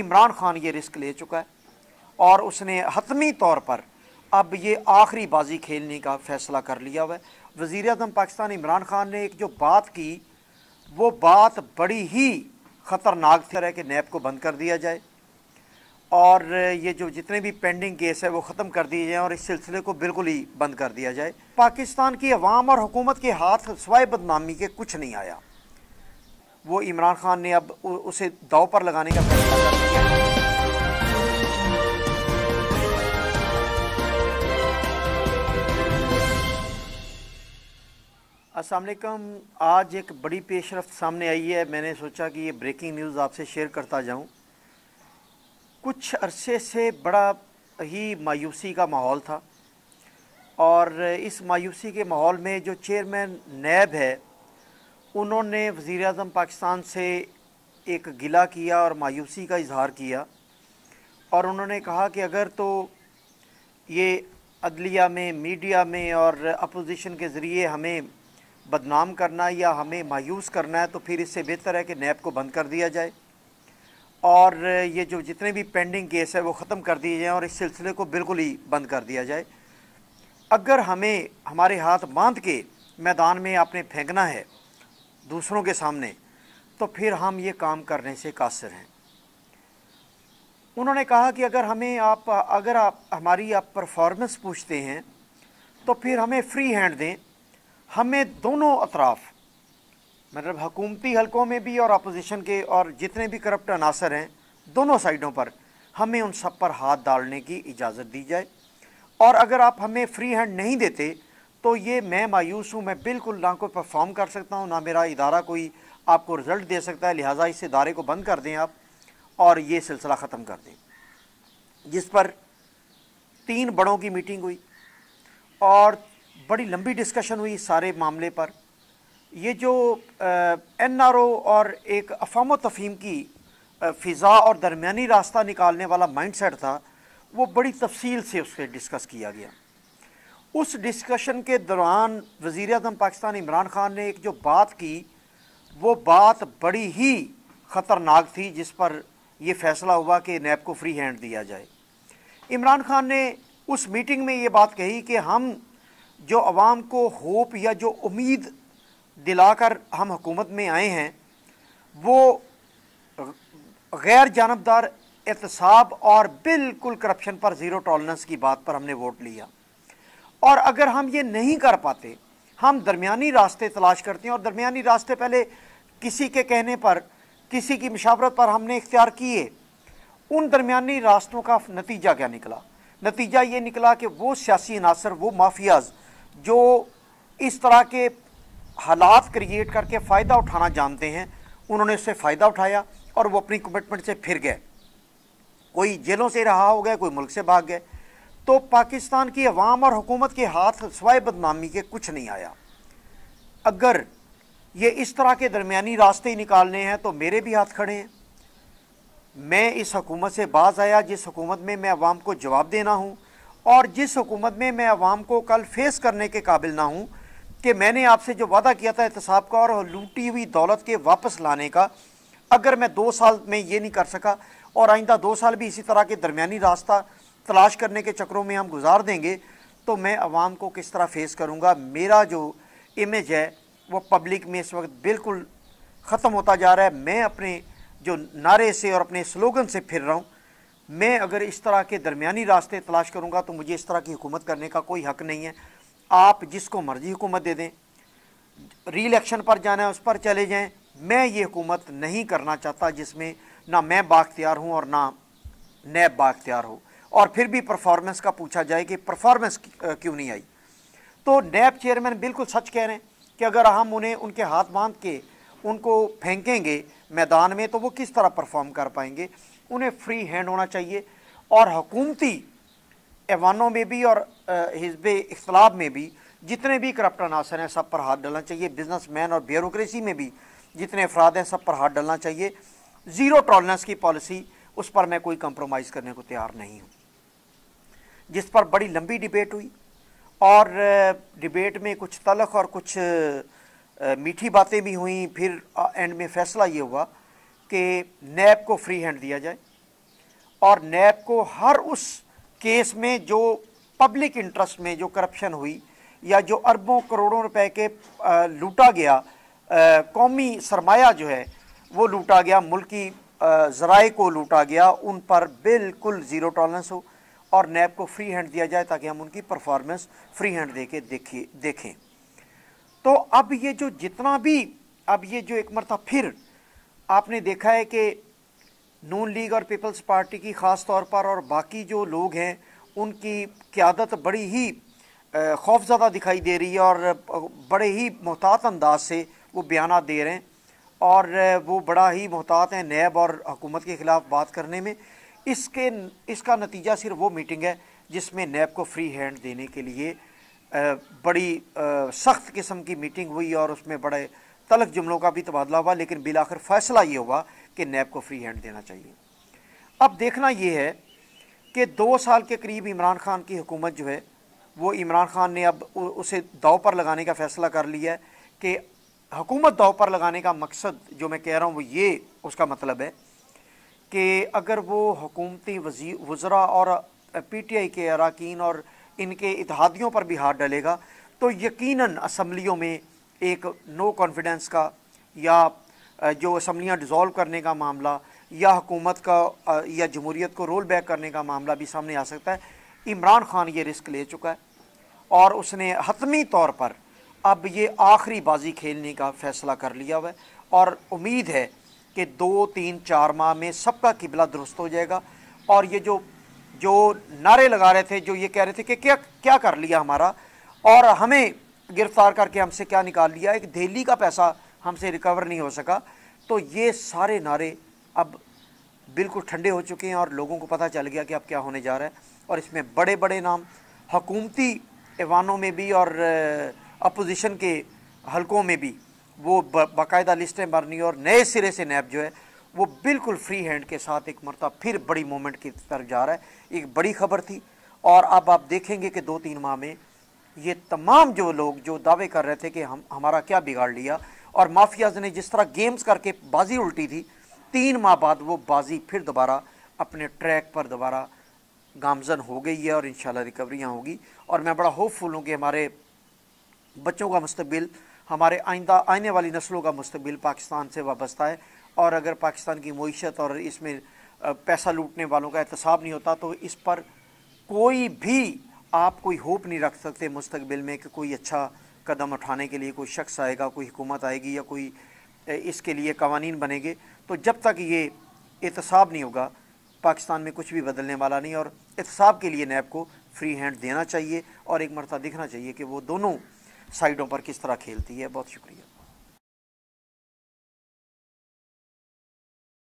इमरान खान ये रिस्क ले चुका है और उसने हतमी तौर पर अब ये आखिरी बाजी खेलने का फैसला कर लिया हुआ है वज़ी अजम पाकिस्तान इमरान खान ने एक जो बात की वो बात बड़ी ही ख़तरनाक थी है कि नैब को बंद कर दिया जाए और ये जो जितने भी पेंडिंग केस है वो ख़त्म कर दिए जाएँ और इस सिलसिले को बिल्कुल ही बंद कर दिया जाए पाकिस्तान की अवाम और हुकूमत के हाथ सवाए बदनामी के कुछ नहीं आया वो इमरान खान ने अब उसे दाव पर लगाने का फैसला कर असलकम आज एक बड़ी पेशरफ सामने आई है मैंने सोचा कि ये ब्रेकिंग न्यूज़ आपसे शेयर करता जाऊं कुछ अरसे से बड़ा ही मायूसी का माहौल था और इस मायूसी के माहौल में जो चेयरमैन नैब है उन्होंने वज़ी अजम पाकिस्तान से एक गिला किया और मायूसी का इजहार किया और उन्होंने कहा कि अगर तो ये अदलिया में मीडिया में और अपोजिशन के ज़रिए हमें बदनाम करना या हमें मायूस करना है तो फिर इससे बेहतर है कि नैब को बंद कर दिया जाए और ये जो जितने भी पेंडिंग केस है वो ख़त्म कर दिए जाएँ और इस सिलसिले को बिल्कुल ही बंद कर दिया जाए अगर हमें हमारे हाथ बांध के मैदान में आपने फेंकना है दूसरों के सामने तो फिर हम ये काम करने से कासर हैं उन्होंने कहा कि अगर हमें आप अगर आप हमारी आप परफॉर्मेंस पूछते हैं तो फिर हमें फ्री हैंड दें हमें दोनों अतराफ़ मतलब हकूमती हलकों में भी और अपोजिशन के और जितने भी करप्ट अनासर हैं दोनों साइडों पर हमें उन सब पर हाथ डालने की इजाज़त दी जाए और अगर आप हमें फ्री हैंड नहीं देते तो ये मैं मायूस हूँ मैं बिल्कुल ना कोई परफॉर्म कर सकता हूँ ना मेरा इदारा कोई आपको रिज़ल्ट दे सकता है लिहाजा इस इदारे को बंद कर दें आप और ये सिलसिला ख़त्म कर दें जिस पर तीन बड़ों की मीटिंग हुई और बड़ी लंबी डिस्कशन हुई सारे मामले पर ये जो एन आर ओ और एक अफाम तफीम की फ़िज़ा और दरमिया रास्ता निकालने वाला माइंड सेट था वो बड़ी तफसील से पर डिस्कस किया गया उस डिस्कशन के दौरान वज़ी अजम पाकिस्तान इमरान खान ने एक जो बात की वो बात बड़ी ही ख़तरनाक थी जिस पर यह फ़ैसला हुआ कि नैब को फ्री हैंड दिया जाए इमरान खान ने उस मीटिंग में ये बात कही कि हम जो आवाम को होप या जो उम्मीद दिलाकर हम हुकूमत में आए हैं वो गैर जानबदार एहतसाब और बिल्कुल करप्शन पर ज़ीरो टॉलरेंस की बात पर हमने वोट लिया और अगर हम ये नहीं कर पाते हम दरमिया रास्ते तलाश करते हैं और दरमिया रास्ते पहले किसी के कहने पर किसी की मशावरत पर हमने इख्तियार किए उन दरमिया रास्तों का नतीजा क्या निकला नतीजा ये निकला कि वो सियासी अनासर वो माफियाज जो इस तरह के हालात क्रिएट करके फ़ायदा उठाना जानते हैं उन्होंने उससे फ़ायदा उठाया और वो अपनी कमिटमेंट से फिर गए कोई जेलों से रहा हो गया कोई मुल्क से भाग गए तो पाकिस्तान की अवाम और हुकूमत के हाथ सवाए बदनामी के कुछ नहीं आया अगर ये इस तरह के दरमियानी रास्ते ही निकालने हैं तो मेरे भी हाथ खड़े हैं मैं इस हकूमत से बाज आया जिस हकूमत में मैं अवाम को जवाब देना हूँ और जिस हकूमत में मैं अवाम को कल फेस करने के काबिल ना हूँ कि मैंने आपसे जो वादा किया था एहतसाब का और लूटी हुई दौलत के वापस लाने का अगर मैं दो साल में ये नहीं कर सका और आइंदा दो साल भी इसी तरह के दरमिया रास्ता तलाश करने के चक्रों में हम गुजार देंगे तो मैं आवाम को किस तरह फेस करूँगा मेरा जो इमेज है वो पब्लिक में इस वक्त बिल्कुल ख़त्म होता जा रहा है मैं अपने जो नारे से और अपने स्लोगन से फिर रहा हूँ मैं अगर इस तरह के दरमियानी रास्ते तलाश करूँगा तो मुझे इस तरह की हुकूमत करने का कोई हक नहीं है आप जिसको मर्जी हुकूमत दे दें री इलेक्शन पर जाना है उस पर चले जाएँ मैं ये हुकूमत नहीं करना चाहता जिसमें ना मैं बाख्तियार हूँ और ना नैब बाख्तियार हो और फिर भी परफॉर्मेंस का पूछा जाए कि परफॉर्मेंस क्यों नहीं आई तो नैब चेयरमैन बिल्कुल सच कह रहे हैं कि अगर हम उन्हें उनके हाथ बांध के उनको फेंकेंगे मैदान में तो वो किस तरह परफॉर्म कर पाएंगे उन्हें फ्री हैंड होना चाहिए और हकूमती एवानों में भी और हिजब इख्तलाब में भी जितने भी करप्ट अनासर हैं सब पर हाथ डालना चाहिए बिजनेस मैन और ब्यूरोसी में भी जितने अफराद हैं सब पर हाथ डालना चाहिए ज़ीरो टॉलरेंस की पॉलिसी उस पर मैं कोई कंप्रोमाइज़ करने को तैयार नहीं हूँ जिस पर बड़ी लंबी डिबेट हुई और डिबेट में कुछ तलख और कुछ मीठी बातें भी हुई फिर एंड में फैसला ये हुआ कि नैब को फ्री हैंड दिया जाए और नैब को हर उस केस में जो पब्लिक इंटरेस्ट में जो करप्शन हुई या जो अरबों करोड़ों रुपए के लूटा गया कौमी सरमाया जो है वो लूटा गया मुल्की ज़राए को लूटा गया उन पर बिल्कुल ज़ीरो टॉलरेंस हो और नैब को फ्री हैंड दिया जाए ताकि हम उनकी परफॉर्मेंस फ्री हैंड दे के देखिए देखें तो अब ये जो जितना भी अब ये जो एक मरतब फिर आपने देखा है कि नून लीग और पीपल्स पार्टी की ख़ास तौर पर और बाकी जो लोग हैं उनकी क्यादत बड़ी ही खौफजदा दिखाई दे रही है और बड़े ही मोहतात अंदाज से वो बयान दे रहे हैं और वो बड़ा ही मोहतात हैं नैब और हुकूमत के ख़िलाफ़ बात करने में इसके इसका नतीजा सिर्फ वो मीटिंग है जिसमें नैब को फ्री हैंड देने के लिए बड़ी सख्त किस्म की मीटिंग हुई और उसमें बड़े तलक जुमलों का भी तबादला हुआ लेकिन बिलाखिर फैसला ये हुआ कि नैब को फ्री हैंड देना चाहिए अब देखना ये है कि दो साल के करीब इमरान खान की हुकूमत जो है वो इमरान खान ने अब उसे दाव पर लगाने का फ़ैसला कर लिया है कि हुकूमत दाव पर लगाने का मकसद जो मैं कह रहा हूँ वो ये उसका मतलब है कि अगर वो वजी वज़रा और पी टी आई के अरकान और इनके इतिहादियों पर भी हाथ डलेगा तो यकीन असम्बलियों में एक नो कॉन्फिडेंस का या जो असम्बलियाँ डिज़ोल्व करने का मामला या हुकूमत का या जमहूरीत को रोल बैक करने का मामला भी सामने आ सकता है इमरान खान ये रिस्क ले चुका है और उसने हतमी तौर पर अब ये आखिरी बाजी खेलने का फ़ैसला कर लिया हुआ है और उम्मीद है कि दो तीन चार माह में सबका किबला दुरुस्त हो जाएगा और ये जो जो नारे लगा रहे थे जो ये कह रहे थे कि क्या क्या कर लिया हमारा और हमें गिरफ़्तार करके हमसे क्या निकाल लिया एक दिल्ली का पैसा हमसे रिकवर नहीं हो सका तो ये सारे नारे अब बिल्कुल ठंडे हो चुके हैं और लोगों को पता चल गया कि अब क्या होने जा रहा है और इसमें बड़े बड़े नाम हकूमती ऐवानों में भी और अपोजिशन के हलकों में भी वो बाकायदा लिस्टें भरनी और नए सिरे से नैब जो है वो बिल्कुल फ्री हैंड के साथ एक मरतब फिर बड़ी मोमेंट की तरफ जा रहा है एक बड़ी खबर थी और अब आप देखेंगे कि दो तीन माह में ये तमाम जो लोग जो दावे कर रहे थे कि हम हमारा क्या बिगाड़ लिया और माफियाज ने जिस तरह गेम्स करके बाजी उल्टी थी तीन माह बाद वो बाजी फिर दोबारा अपने ट्रैक पर दोबारा गामजन हो गई है और इन शिकवरियाँ होगी और मैं बड़ा होपफुल हूँ कि हमारे बच्चों का मुस्तबिल हमारे आइंदा आने वाली नस्लों का मुस्तबिल पाकिस्तान से वाबस्ता है और अगर पाकिस्तान की मीशत और इसमें पैसा लूटने वालों का एहतसाब नहीं होता तो इस पर कोई भी आप कोई होप नहीं रख सकते मुस्तबिल में कि कोई अच्छा कदम उठाने के लिए कोई शख्स आएगा कोई हुकूमत आएगी या कोई इसके लिए कवानीन बनेंगे तो जब तक ये एहतसाब नहीं होगा पाकिस्तान में कुछ भी बदलने वाला नहीं और एहतसाब के लिए नैब को फ्री हैंड देना चाहिए और एक मरता दिखना चाहिए कि वो दोनों साइडों पर किस तरह खेलती है बहुत शुक्रिया